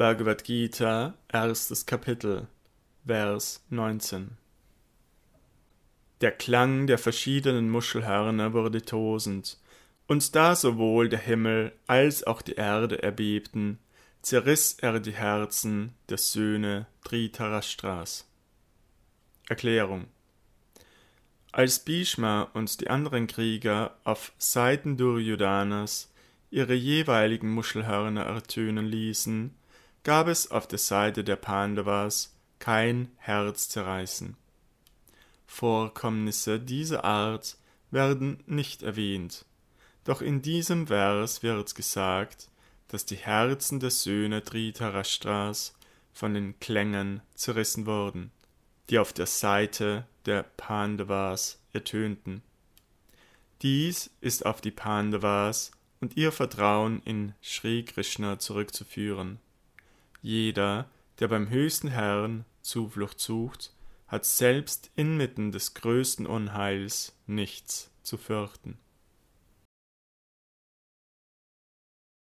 Bhagavad Gita, erstes Kapitel, Vers 19. Der Klang der verschiedenen Muschelhörner wurde tosend, und da sowohl der Himmel als auch die Erde erbebten, zerriss er die Herzen der Söhne Dhritarashtras. Erklärung Als Bhishma und die anderen Krieger auf Seiten Duryodhanas ihre jeweiligen Muschelhörner ertönen ließen, gab es auf der Seite der Pandavas kein Herzzerreißen. Vorkommnisse dieser Art werden nicht erwähnt, doch in diesem Vers wird gesagt, dass die Herzen der Söhne Dhritarashtras von den Klängen zerrissen wurden, die auf der Seite der Pandavas ertönten. Dies ist auf die Pandavas und ihr Vertrauen in Sri Krishna zurückzuführen jeder, der beim höchsten Herrn Zuflucht sucht, hat selbst inmitten des größten Unheils nichts zu fürchten